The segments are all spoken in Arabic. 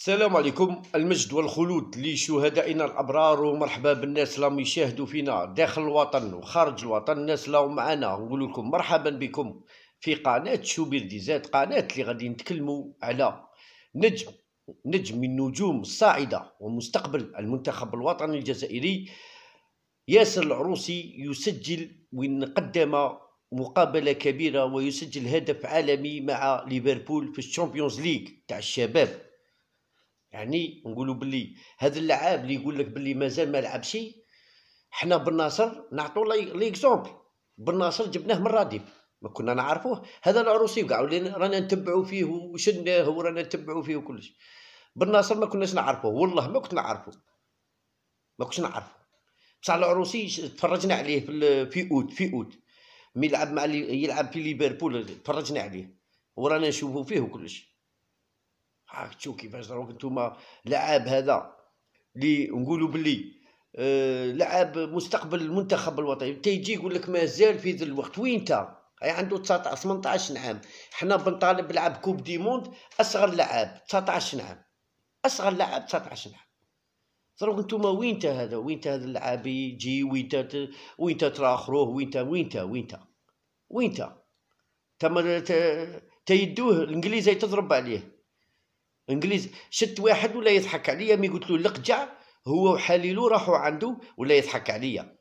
السلام عليكم المجد والخلود لشهدائنا الابرار ومرحبا بالناس اللي راهم يشاهدوا فينا داخل الوطن وخارج الوطن الناس اللي معانا نقول لكم مرحبا بكم في قناه شوبير ديزات قناه اللي غادي نتكلموا على نجم نجم من نجوم الصاعده ومستقبل المنتخب الوطني الجزائري ياسر العروسي يسجل وان قدم مقابله كبيره ويسجل هدف عالمي مع ليفربول في الشامبيونز ليغ تاع الشباب يعني نقولوا باللي هذا اللعاب اللي يقول لك باللي مازال ما لعبش حنا بالناصر ناصر نعطوا ليكزومبل بالناصر جبناه من راديب ما كنا نعرفوه هذا العروسي كاع رانا نتبعوا فيه وشدناه ورانا نتبعوا فيه وكلش بالناصر ما كناش نعرفوه والله ما كنت نعرفوه ما كنتش نعرفه بصح العروسي تفرجنا عليه في في اوت في اوت ملعب مع يلعب في ليفربول تفرجنا عليه ورانا نشوفو فيه وكلش عرفت شو كيفاش دروك نتوما لعاب هذا اللي نقولوا باللي آه، لعاب مستقبل المنتخب الوطني تيجي يقول لك مازال في ذا الوقت وين انت هي عنده 19 18 عام حنا بنطالب بلعب كوب دي موند اصغر لعاب 19 عام اصغر لعاب 19 عام دروك نتوما وين هذا وين هذا اللعاب يجي وين انت وين تراخروه وين وينتا وين وينتا وين تا وين تما تيدوه الانجليزي تضرب عليه انجليزي شت واحد ولا يضحك عليا مي قلت له لقجع هو وحليلو راحوا عنده ولا يضحك عليا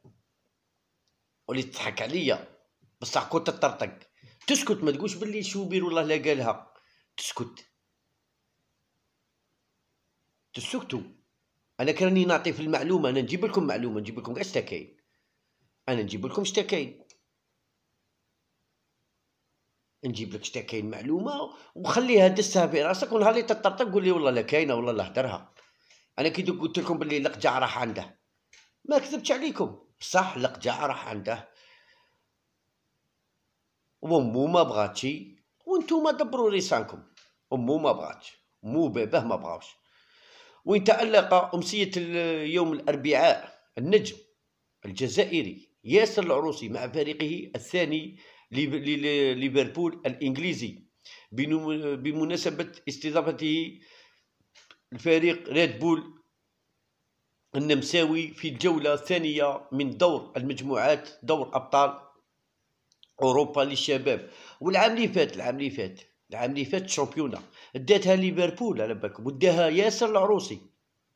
ولي تضحك عليا بصح كنت تطرطق تسكت ما تقولش باللي شوبير والله لا قالها تسكت تسكتوا انا كراني نعطي في المعلومه انا نجيب لكم معلومه نجيب لكم اش انا نجيب لكم شتا كاين نجيب لك شتا كاين معلومه وخليها دسها في راسك ونهار اللي تطرطق قول لي والله لا كاينه والله لا هدرها انا كي قلت لكم باللي لقجع راح عنده ما كذبتش عليكم صح لقجع راح عنده وامو ما بغاتشي وانتوما دبروا لسانكم امو ما بغاتش مو باباه ما بغاوش وين تألق أمسية يوم الأربعاء النجم الجزائري ياسر العروسي مع فريقه الثاني ليفربول الإنجليزي بمناسبة استضافته الفريق ريد بول النمساوي في الجولة الثانية من دور المجموعات دور أبطال أوروبا للشباب والعام اللي فات العام اللي فات العام اللي فات الشامبيونة اداتها ليفربول على بالكم وداها ياسر العروسي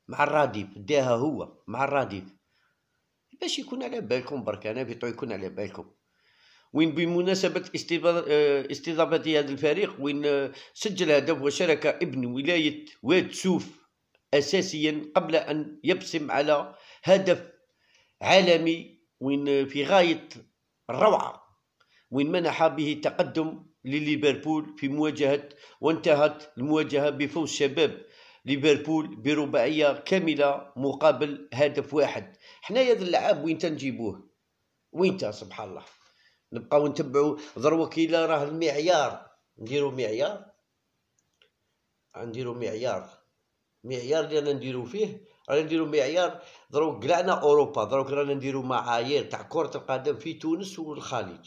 مع الراديف اداها هو مع الراديف باش يكون على بالكم برك انا بيطو يكون على بالكم وين بمناسبة آه، استضافة هذا الفريق وين آه، سجل هدف وشارك ابن ولاية واد سوف أساسيا قبل أن يبسم على هدف عالمي وين آه، في غاية الروعة وين منح به تقدم لليفربول في مواجهة وانتهت المواجهة بفوز شباب ليفربول برباعية كاملة مقابل هدف واحد حنايا هذا اللعاب وين تنجيبوه وين سبحان الله نبقاو نتبعوا ضروك إلا راه المعيار نديروا معيار نديروا معيار معيار اللي رانا نديرو فيه رانا نديرو معيار ضروك كلعنا اوروبا ضروك رانا نديرو معايير تاع كره القدم في تونس والخليج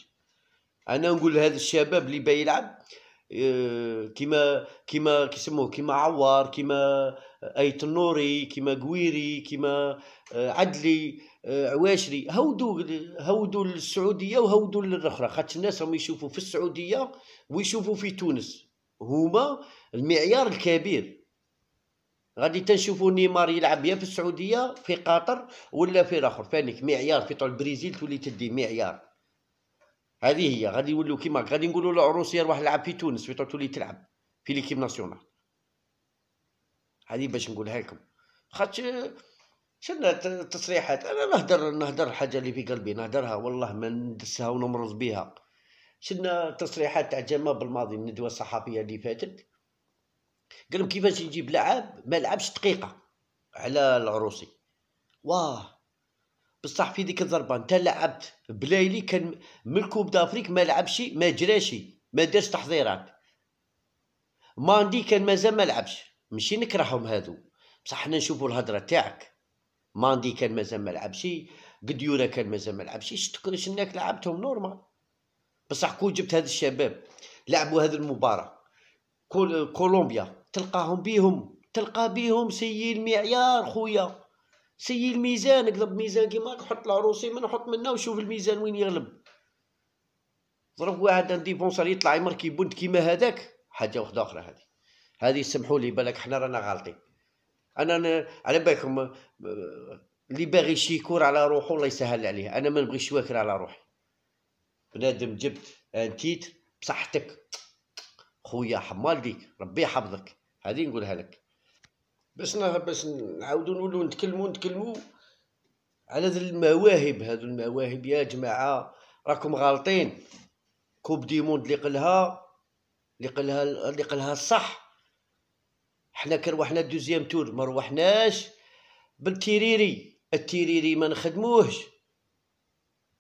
انا نقول لهذا الشباب اللي بيلعب يلعب آه، كيما كيما كيسموه كيما عوار كيما آه، ايت النوري كيما قويري كيما آه، عدلي عواشري هودوا هودوا للسعوديه وهودوا للاخرى خاطش الناس راهم يشوفوا في السعوديه ويشوفوا في تونس هما المعيار الكبير غادي تنشوفوا نيمار يلعب يا في السعوديه في قطر ولا في الاخر فانك معيار في طول البرازيل تولي تدي معيار هذه هي غادي يولوا كيما غادي نقولوا العروسيه روح لعب في تونس في طول تولي تلعب في ليكيب ناسيونال هذه باش نقولها لكم خاطر شنا التصريحات انا نهدر نهدر الحاجه اللي في قلبي نهدرها والله ما ندسها ونمرض بها شنا تصريحات تاع جمال بالماضي الندوه الصحفيه اللي فاتت قال لهم كيفاش نجيب لعاب ما لعبش دقيقه على العروسي واه بصح في ديك الضربه انت لعبت بلايلي كان من الكوب دافريك ما لعبش ما جراشي ما دارش تحضيرات ماندي كان مازال ما لعبش ماشي نكرههم هادو بصح حنا نشوفوا الهضره تاعك ماندي كان مازال ما لعبش قديورا كان مازال ما لعبش شتكرش انك لعبتهم نورمال بصح كون جبت هاد الشباب لعبوا هذه المباراه كولومبيا تلقاهم بيهم تلقى بيهم سي المعيار خويا سي الميزان اقلب ميزان كيما حط العروسي من حط منه وشوف الميزان وين يغلب ضرب واحد ان ديفونسر يطلع يمركي بنت كيما هذاك حاجه واحده اخرى هذه هذه سمحوا لي بالك حنا رانا غالطين انا على بالكم اللي باغي شي كور على روحه الله يسهل عليه انا ما نبغيش واكر على روحي بنادم جبت انتيت بصحتك خويا حمال ديك ربي يحفظك هذه نقولها لك باش باش نعاودو نولو نتكلمو نتكلمو على ذي المواهب هذو المواهب يا جماعه راكم غالطين كوب ديموند اللي قلها اللي قلها اللي قلها الصح حنا كروحنا روحنا دوزيام تور ما روحناش بالتيريري التيريري ما نخدموهش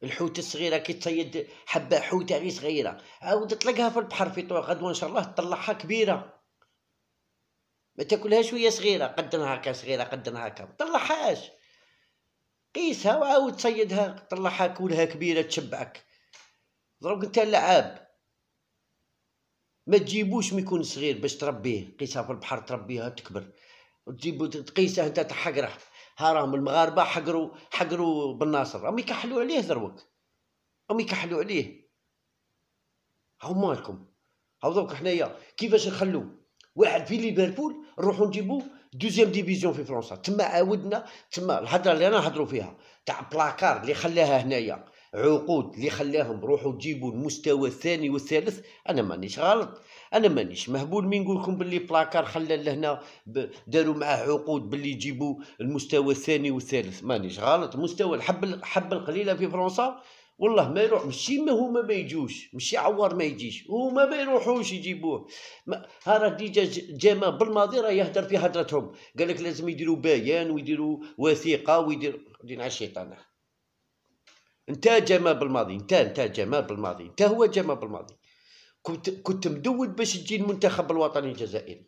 الحوت الصغيره كي تصيد حبه حوته غير صغيره عاود طلقها في البحر في طوع غدوه ان شاء الله تطلعها كبيره ما تاكلها شويه صغيره قدنها هكا صغيره قدنها هكا ما طلعهاش قيسها وعاود تصيدها طلعها كلها كبيره تشبعك دروك انت لعاب ما تجيبوش ما يكون صغير باش تربيه قيسها في البحر تربيها تكبر وتجيبو تقيسه انت تحقره ها راهم المغاربه حقروا حقروا بالناصر راهم يكحلوا عليه ذروك راهم يكحلوا عليه هاو مالكم هاو دوك حنايا كيفاش نخلو واحد في ليفربول نروحو نجيبو دوزيام ديفيزيون في فرنسا تما عاودنا تما الهضره اللي انا نهضرو فيها تاع بلاكار اللي خلاها هنايا عقود اللي خلاهم روحوا تجيبوا المستوى الثاني والثالث انا مانيش غلط انا مانيش مهبول من نقول لكم باللي بلاكار خلى لهنا داروا معاه عقود باللي يجيبوا المستوى الثاني والثالث مانيش غلط مستوى الحبه الحبه القليله في فرنسا والله ما يروح مشي ما هما ما يجوش مشي عوار ما يجيش هما ما يروحوش يجيبوه ها راه ديجا جاما بالماضي راه يهدر في هدرتهم قال لك لازم يديروا بيان ويديروا وثيقه ويديروا دين على الشيطان انت جمال بالماضي انت انت جمال بالماضي انت هو جمال بالماضي كنت كنت مدود باش تجي المنتخب الوطني الجزائري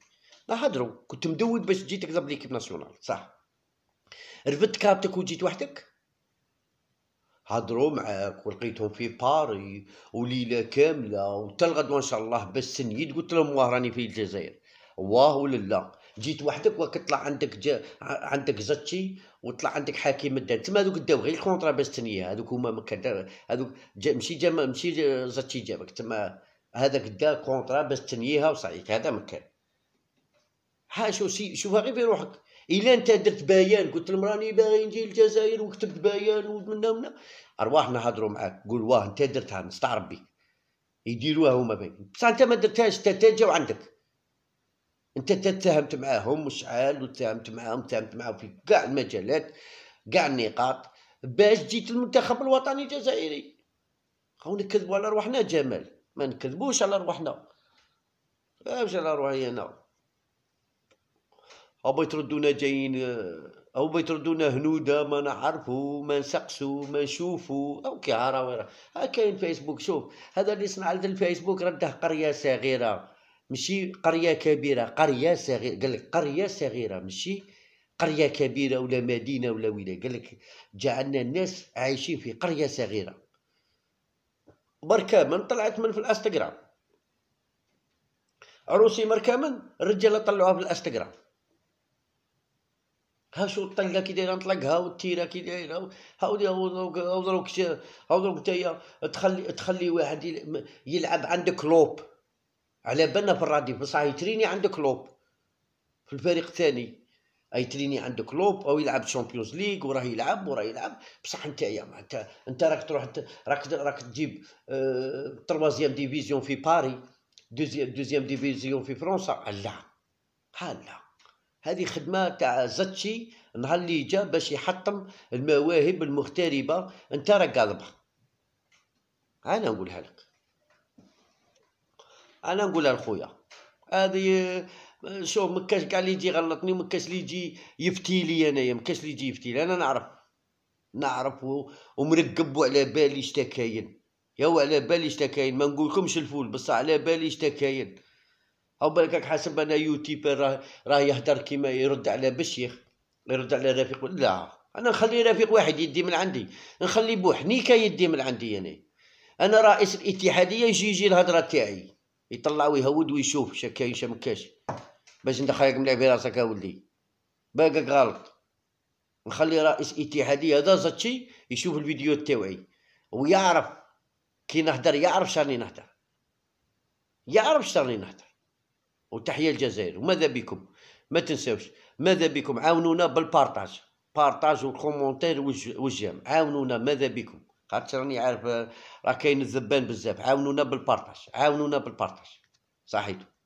هدرو كنت مدود باش تجي تقلب ليكيب ناسيونال صح رفدت كابتك وجيت وحدك هدرو معاك ولقيتهم في باري وليله كامله وتلغد ما شاء الله بالسنيد قلت لهم واه راني في الجزائر واه ولا لا جيت وحدك وكتطلع عندك جا عندك زتشي وطلع عندك حكيم الدان تما هذوك داو غير الكونترا باش تنيه هذوك هما هذوك جا ماشي جا ماشي زتشي جابك تما هذاك دا كونترا باش تنييها وصعيك هذا مكان ها شو سي شوفها غير في روحك الا انت درت بيان قلت لهم راني باغي نجي للجزائر وكتبت بيان ومنا ومنا ارواح نهضروا معاك قول واه انت درتها نستعرب بك يديروها هما بين بصح انت ما درتهاش انت عندك انت تتهمت معاهم وشعال وتهمت معاهم تهمت معاهم في كاع المجالات كاع النقاط باش جيت المنتخب الوطني الجزائري خاو نكذبوا على رواحنا جمال ما نكذبوش على رواحنا واش على روحي انا او تردونا جايين او تردونا هنوده ما نعرفو ما نسقسو ما نشوفو او كي عراوي ها كاين فيسبوك شوف هذا اللي صنع الفيسبوك رده قريه صغيره ماشي قريه كبيره قريه صغيره قال لك قريه صغيره ماشي قريه كبيره ولا مدينه ولا ولايه قال لك جعلنا الناس عايشين في قريه صغيره من طلعت من في الانستغرام عروسي من الرجال طلعوها في الانستغرام ها شو الطلقه كي دايره نطلقها والتيره كي دايره هاو هاودي هاو دروك نتايا تخلي تخلي واحد يلعب عندك لوب على بالنا في الراديو بصح يتريني عند كلوب في الفريق الثاني يتريني عند كلوب او يلعب شامبيونز ليغ وراه يلعب وراه يلعب بصح نتايا انت انت راك تروح راك راك تجيب آه، تروازيام ديفيزيون في باري دوزيام دوزيام ديفيزيون في فرنسا لا لا هذه خدمه تاع زاتشي نهار اللي جا باش يحطم المواهب المغتربه انت راك قالبها انا نقولها لك انا نقولها لخويا هذه آه، شوف مكاش كاع اللي يجي يغلطني مكاش اللي يجي يفتي لي انايا مكاش اللي يجي يفتي لي انا نعرف نعرف ومرقب على بالي شتا كاين يا على بالي شتا كاين ما نقولكمش الفول بصح على بالي شتا كاين او بالك راك حاسب انا يوتيوبر راه يهدر كيما يرد على بشيخ يرد على رفيق لا انا نخلي رفيق واحد يدي من عندي نخلي بوحنيكه يدي من عندي انا انا رئيس الاتحاديه يجي يجي الهضره تاعي يطلع ويهود ويشوف شا كاين شا مكاش باش انت خايك ملعبي راسك يا ولدي باقاك غلط نخلي رئيس اتحادي هذا زاتشي يشوف الفيديو تاوعي ويعرف كي نهدر يعرف شراني نهدر يعرف شراني نهدر وتحية الجزائر وماذا بكم ما تنساوش ماذا بكم عاونونا بالبارتاج بارتاج والكومونتير والجام عاونونا ماذا بكم خاطش راني عارف راه كاين الزبان بزاف عاونونا بالبارطاج عاونونا بالبارطاج صحيتو